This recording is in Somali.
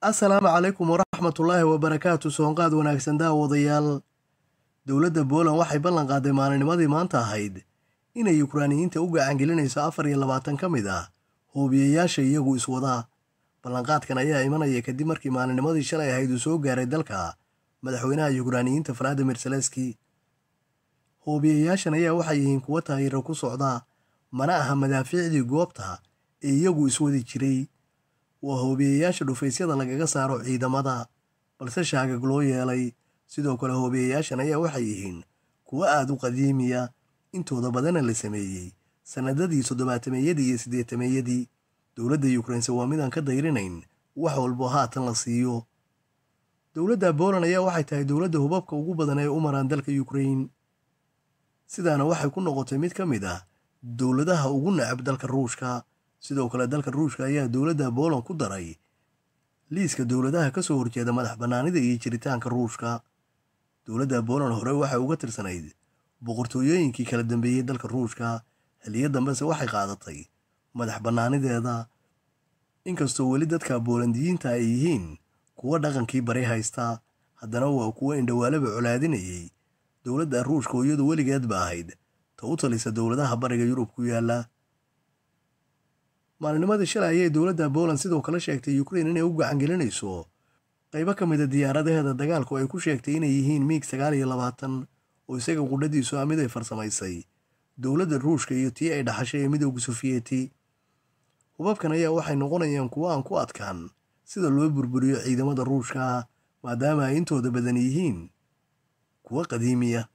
asalaamu calaykum waraxmatullaahi wabarakaatu soonqaad wanaagsan daawadayaal dowladda booland waxay ballan qaaday maalinimadii maanta ahayd inay yukraaniyiinta u gacan gelinayso afar iyo labaatan ka mid ah hoobiyayaasha iyagu iswadaa ballanqaadkan ayaa imanaya kadib markii maalinnimadii shalay ahayd uu soo gaaray dalka madaxweynaha yukraaniyiinta valadimir saleski hoobiyayaashan ayaa waxay yihiin kuwa taageero ku socda mana aha madaafiicdii goobta ee iyagu iswadi jiray waa hoobiyeyaasha dhufaysyada lagaga saaro ciidamada balse shaagag loo yeelay sidoo kale hoobiyeyaashan ayaa waxay yihiin kuwo aad u qadiimiya intooda badana la sameeyey sannadadii toddobaatameeyadii iyo siddeetameeyadii dowladda yukrainse waa midaan ka dayrinayn wax walbo haatan la siiyo dowladda boland ayaa waxay tahay dowladda hubabka ugu badan ee u maraan dalka yukrain sidaana waxay ku noqotay mid ka mid ah dowladaha ugu nacab dalka ruushka sidoo kale dalka ruushka ayaa dowladda booland ku daray liiska dowladaha ka soo horjeeda madax bannaanida iyo jiritaanka ruushka dowladda booland hore waxay uga tirsanayd boqortooyooyinkii kala dambeeyey dalka ruushka xilliyo dambese waxay qaadatay madax bannaanideeda inkastoo weli dadka boolandiyiinta ay yihiin kuwo dhaqankii bari haysta haddana waa kuwo indhawaalaba colaadinayay dowladda ruushka iyadu weligeed ba ahayd ta u talisa dowladaha bariga yurub ku yaalla maalinimada shalay ayay dowladda booland sidoo kale sheegtay ukrain inay u gacangelinayso qaybo ka mida ah diyaaradaheeda dagaalku ay ku sheegtay inay yihiin miig sagaal iyo labaatan oo isaga qudhadiisu ah mid ay farsamaysay dowladda ruushka iyo tii ay dhaxashay ee midowga sufiyeti hubabkan ayaa waxay noqonayaan kuwo aan ku adkaan sida loo burburiyo ciidamada ruushka maadaama ay intooda badan yihiin kuwo qadiimiya